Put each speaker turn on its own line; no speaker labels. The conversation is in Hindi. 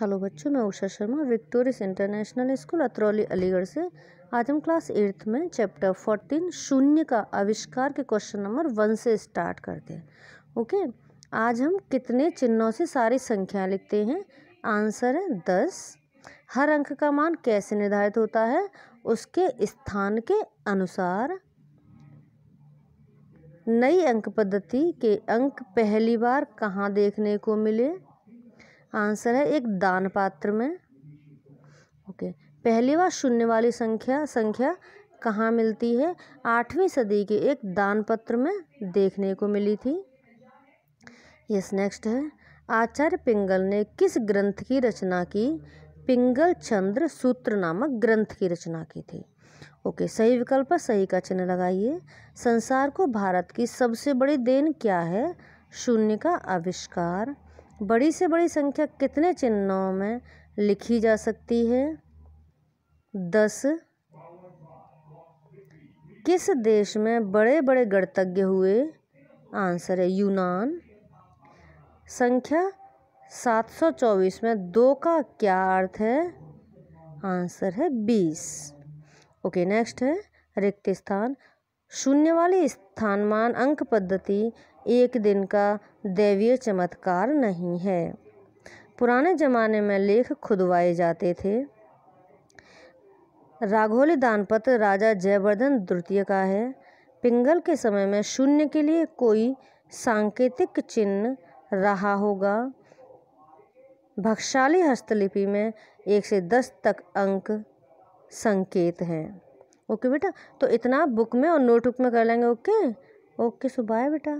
हेलो बच्चों मैं Usha Sharma Victorious International School Atrauli Aligarh से आज हम क्लास एट्थ में चैप्टर फोर्टीन शून्य का आविष्कार के क्वेश्चन नंबर वन से स्टार्ट करते हैं ओके आज हम कितने चिन्हों से सारी संख्याएं लिखते हैं आंसर है दस हर अंक का मान कैसे निर्धारित होता है उसके स्थान के अनुसार नई अंक पद्धति के अंक पहली बार कहाँ देखने को मिले आंसर है एक दान पात्र में ओके पहली बार शून्य वाली संख्या संख्या कहाँ मिलती है आठवीं सदी के एक दान पत्र में देखने को मिली थी यस नेक्स्ट है आचार्य पिंगल ने किस ग्रंथ की रचना की पिंगल चंद्र सूत्र नामक ग्रंथ की रचना की थी ओके सही विकल्प पर सही का चिन्ह लगाइए संसार को भारत की सबसे बड़ी देन क्या है शून्य का आविष्कार बड़ी से बड़ी संख्या कितने चिन्हों में लिखी जा सकती है दस किस देश में बड़े बड़े गणतज्ञ हुए आंसर है यूनान संख्या 724 में दो का क्या अर्थ है आंसर है बीस ओके नेक्स्ट है रिक्त स्थान शून्य वाली स्थानमान अंक पद्धति एक दिन का दैवीय चमत्कार नहीं है पुराने जमाने में लेख खुदवाए जाते थे राघोली दानपत्र राजा जयवर्धन द्वितीय का है पिंगल के समय में शून्य के लिए कोई सांकेतिक चिन्ह रहा होगा भक्षाली हस्तलिपि में एक से दस तक अंक संकेत हैं ओके बेटा तो इतना बुक में और नोटबुक में कर लेंगे ओके ओके सो बाय बेटा